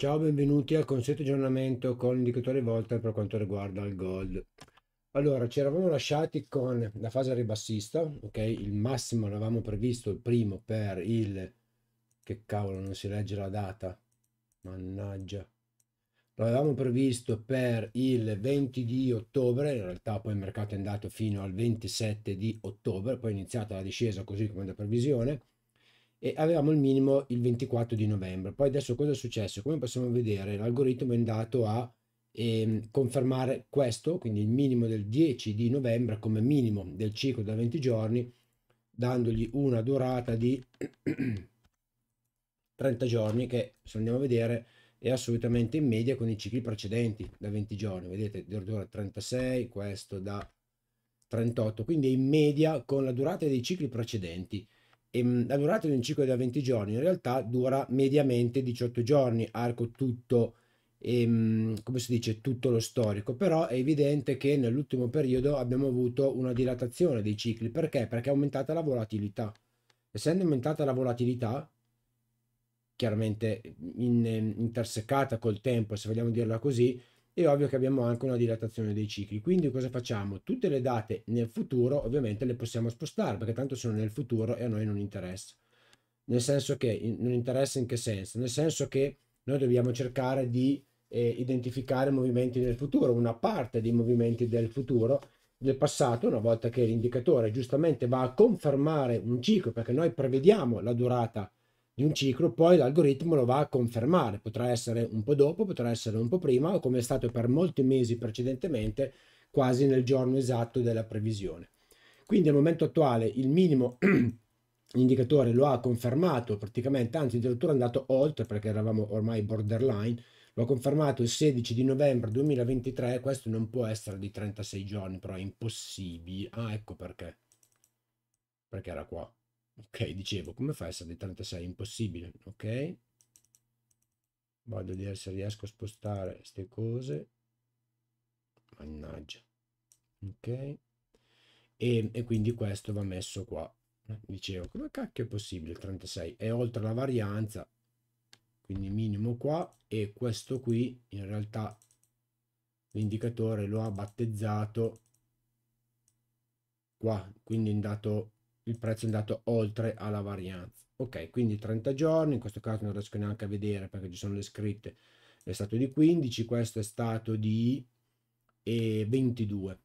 Ciao, benvenuti al consueto aggiornamento con l'indicatore Volta per quanto riguarda il gold. Allora, ci eravamo lasciati con la fase ribassista, ok? Il massimo l'avevamo previsto il primo per il... che cavolo, non si legge la data, mannaggia. L'avevamo previsto per il 20 di ottobre, in realtà poi il mercato è andato fino al 27 di ottobre, poi è iniziata la discesa così come da previsione e avevamo il minimo il 24 di novembre. Poi adesso cosa è successo? Come possiamo vedere l'algoritmo è andato a ehm, confermare questo, quindi il minimo del 10 di novembre come minimo del ciclo da 20 giorni, dandogli una durata di 30 giorni che se andiamo a vedere è assolutamente in media con i cicli precedenti da 20 giorni, vedete dura 36, questo da 38, quindi è in media con la durata dei cicli precedenti e, la durata di un ciclo da 20 giorni in realtà dura mediamente 18 giorni, arco tutto, ehm, come si dice, tutto lo storico, però è evidente che nell'ultimo periodo abbiamo avuto una dilatazione dei cicli, perché? Perché è aumentata la volatilità. Essendo aumentata la volatilità, chiaramente in, intersecata col tempo, se vogliamo dirla così, è ovvio che abbiamo anche una dilatazione dei cicli. Quindi cosa facciamo? Tutte le date nel futuro ovviamente le possiamo spostare perché tanto sono nel futuro e a noi non interessa. Nel senso che, in, non interessa in che senso? Nel senso che noi dobbiamo cercare di eh, identificare movimenti del futuro, una parte dei movimenti del futuro, del passato, una volta che l'indicatore giustamente va a confermare un ciclo perché noi prevediamo la durata di un ciclo, poi l'algoritmo lo va a confermare, potrà essere un po' dopo, potrà essere un po' prima, o come è stato per molti mesi precedentemente, quasi nel giorno esatto della previsione. Quindi al momento attuale il minimo indicatore lo ha confermato praticamente, anzi addirittura è andato oltre perché eravamo ormai borderline, lo ha confermato il 16 di novembre 2023, questo non può essere di 36 giorni, però è impossibile. Ah, ecco perché. Perché era qua ok dicevo come fa a essere di 36 impossibile ok vado a vedere se riesco a spostare queste cose mannaggia ok e, e, quindi questo va messo qua dicevo come cacchio è possibile 36 è oltre la varianza quindi minimo qua e questo qui in realtà l'indicatore lo ha battezzato qua quindi è andato il prezzo è andato oltre alla varianza. Ok, quindi 30 giorni, in questo caso non riesco neanche a vedere perché ci sono le scritte, è stato di 15, questo è stato di 22.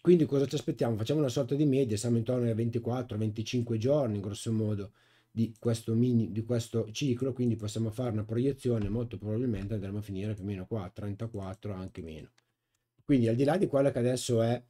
Quindi cosa ci aspettiamo? Facciamo una sorta di media, siamo intorno ai 24-25 giorni, grosso modo, di questo, mini, di questo ciclo, quindi possiamo fare una proiezione, molto probabilmente andremo a finire più o meno qua, 34 anche meno. Quindi al di là di quella che adesso è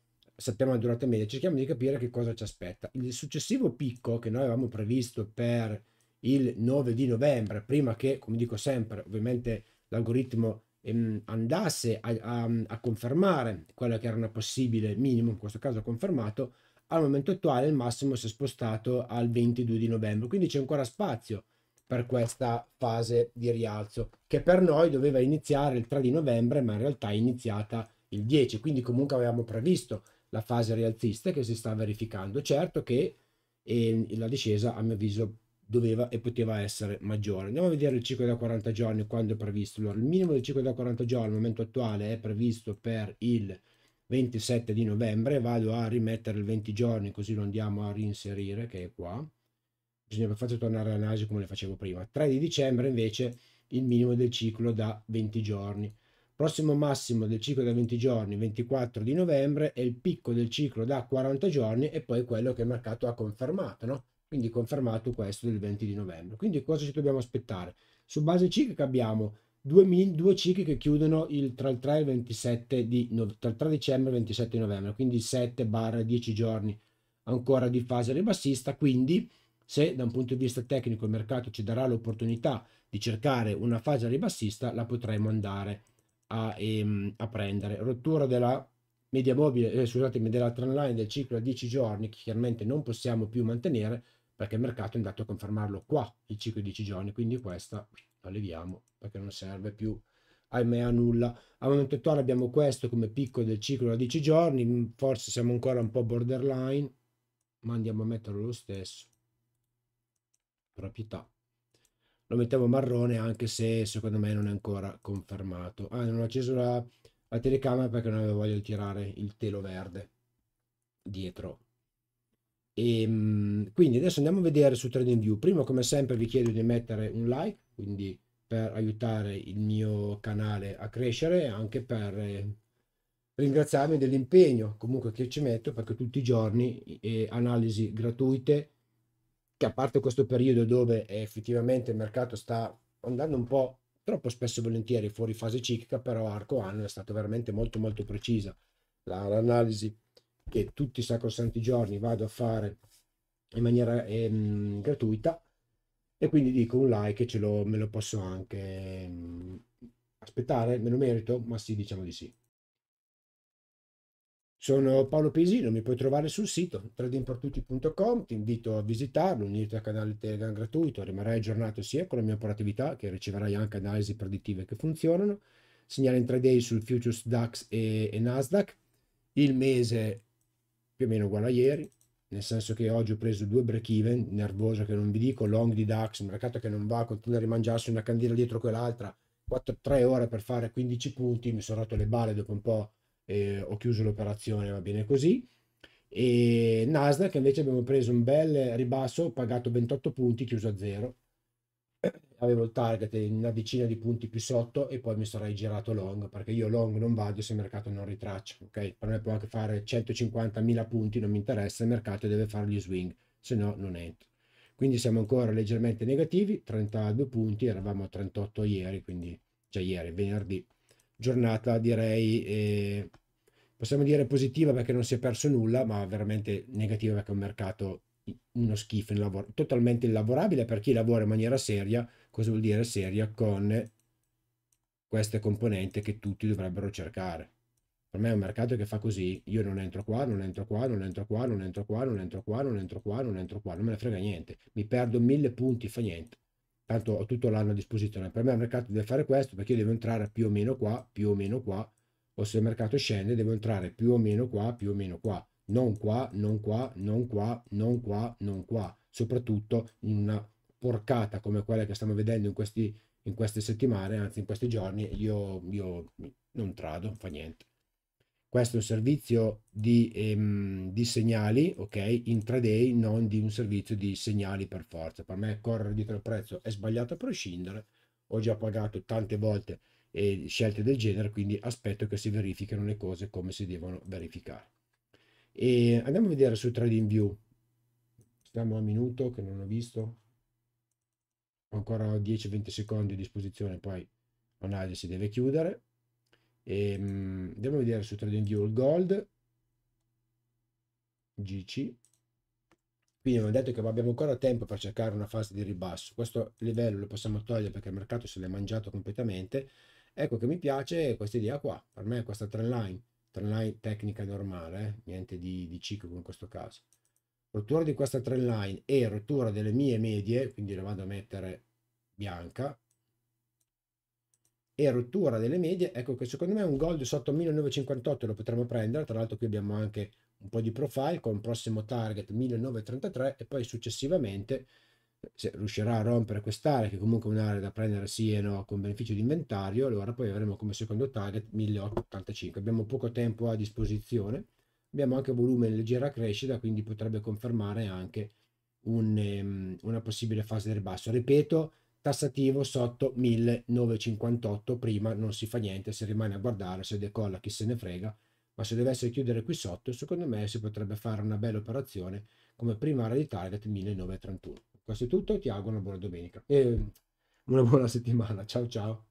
sappiamo la durata media, cerchiamo di capire che cosa ci aspetta. Il successivo picco che noi avevamo previsto per il 9 di novembre, prima che, come dico sempre, ovviamente l'algoritmo ehm, andasse a, a, a, confermare quella che era una possibile minimo, in questo caso confermato, al momento attuale il massimo si è spostato al 22 di novembre, quindi c'è ancora spazio per questa fase di rialzo, che per noi doveva iniziare il 3 di novembre, ma in realtà è iniziata il 10, quindi comunque avevamo previsto la fase rialzista che si sta verificando. Certo che eh, la discesa, a mio avviso, doveva e poteva essere maggiore. Andiamo a vedere il ciclo da 40 giorni, quando è previsto. Allora, il minimo del ciclo da 40 giorni al momento attuale è previsto per il 27 di novembre. Vado a rimettere il 20 giorni, così lo andiamo a reinserire, che è qua. Bisogna faccio tornare all'analisi come le facevo prima. 3 di dicembre invece il minimo del ciclo da 20 giorni. Prossimo massimo del ciclo da 20 giorni, 24 di novembre, e il picco del ciclo da 40 giorni e poi quello che il mercato ha confermato, no? Quindi confermato questo del 20 di novembre. Quindi cosa ci dobbiamo aspettare? Su base ciclica abbiamo due, due cicli che chiudono il, tra il 3 e il 27 di tra il 3 dicembre e il 27 di novembre, quindi 7 barra 10 giorni ancora di fase ribassista, quindi se da un punto di vista tecnico il mercato ci darà l'opportunità di cercare una fase ribassista, la potremo andare a, ehm, a prendere. Rottura della media mobile, eh, scusatemi, della trend line del ciclo a 10 giorni, che chiaramente non possiamo più mantenere perché il mercato è andato a confermarlo qua, il ciclo di 10 giorni, quindi questa la leviamo perché non serve più ahimè a nulla. Al momento attuale abbiamo questo come picco del ciclo a 10 giorni, mm, forse siamo ancora un po' borderline, ma andiamo a metterlo lo stesso. Proprietà lo mettiamo marrone anche se secondo me non è ancora confermato. Ah, non ho acceso la, la telecamera perché non avevo voglia di tirare il telo verde dietro. E, ehm, quindi adesso andiamo a vedere su TradingView. Prima come sempre vi chiedo di mettere un like, quindi per aiutare il mio canale a crescere e anche per eh, ringraziarmi dell'impegno comunque che ci metto perché tutti i giorni eh, analisi gratuite che a parte questo periodo dove effettivamente il mercato sta andando un po' troppo spesso e volentieri fuori fase ciclica, però arco anno è stata veramente molto molto precisa. L'analisi che tutti i sacrosanti giorni vado a fare in maniera ehm, gratuita e quindi dico un like ce lo, me lo posso anche ehm, aspettare, me lo merito, ma sì diciamo di sì. Sono Paolo Pesino, mi puoi trovare sul sito tradingpertutti.com, ti invito a visitarlo, unirti al canale Telegram gratuito, rimarrai aggiornato sia con la mia operatività che riceverai anche analisi predittive che funzionano, segnale in 3D sul futures DAX e, e, Nasdaq, il mese più o meno uguale a ieri, nel senso che oggi ho preso due break even, nervoso che non vi dico, long di DAX, un mercato che non va, continua a rimangiarsi una candela dietro quell'altra, 4-3 ore per fare 15 punti, mi sono rotto le balle dopo un po' eh, ho chiuso l'operazione, va bene così. E Nasdaq invece abbiamo preso un bel ribasso, ho pagato 28 punti, chiuso a zero. Eh, avevo il target di una decina di punti più sotto e poi mi sarei girato long perché io long non vado se il mercato non ritraccia. Ok, per me può anche fare 150.000 punti, non mi interessa. Il mercato deve fare gli swing, se no non entro. Quindi siamo ancora leggermente negativi, 32 punti, eravamo a 38 ieri, quindi già ieri, venerdì giornata direi eh, possiamo dire positiva perché non si è perso nulla ma veramente negativa perché è un mercato uno schifo in totalmente inlavorabile per chi lavora in maniera seria cosa vuol dire seria con queste componenti che tutti dovrebbero cercare per me è un mercato che fa così io non entro qua non entro qua non entro qua non entro qua non entro qua non entro qua non entro qua non me ne frega niente mi perdo mille punti fa niente tanto ho tutto l'anno a disposizione. Per me il mercato deve fare questo perché io devo entrare più o meno qua, più o meno qua, o se il mercato scende devo entrare più o meno qua, più o meno qua, non qua, non qua, non qua, non qua, non qua, soprattutto in una porcata come quella che stiamo vedendo in, questi, in queste settimane, anzi in questi giorni, io, io non trado, fa niente. Questo è un servizio di, ehm, di segnali, ok, intraday, non di un servizio di segnali per forza. Per me correre dietro il prezzo è sbagliato a prescindere, ho già pagato tante volte eh, scelte del genere, quindi aspetto che si verifichino le cose come si devono verificare. E andiamo a vedere su TradingView. Stiamo a minuto che non ho visto. Ho ancora 10-20 secondi a disposizione, poi l'analisi deve chiudere. E, um, andiamo a vedere su TradingView il Gold. GC. Quindi abbiamo detto che abbiamo ancora tempo per cercare una fase di ribasso. Questo livello lo possiamo togliere perché il mercato se l'è mangiato completamente. Ecco che mi piace questa idea qua. Per me questa trend line, trend line tecnica normale, eh? niente di, di ciclo in questo caso. Rottura di questa trend line e rottura delle mie medie, quindi la vado a mettere bianca, e rottura delle medie, ecco che secondo me un gold sotto 1958 lo potremmo prendere, tra l'altro qui abbiamo anche un po' di profile con prossimo target 1933 e poi successivamente se riuscirà a rompere quest'area che comunque è un'area da prendere sì e no con beneficio di inventario allora poi avremo come secondo target 1885 abbiamo poco tempo a disposizione abbiamo anche volume in leggera crescita quindi potrebbe confermare anche un, um, una possibile fase del basso ripeto tassativo sotto 1958 prima non si fa niente si rimane a guardare se decolla chi se ne frega ma se dovesse chiudere qui sotto secondo me si potrebbe fare una bella operazione come prima area di target 1931 questo è tutto ti auguro una buona domenica e mm, una buona settimana ciao ciao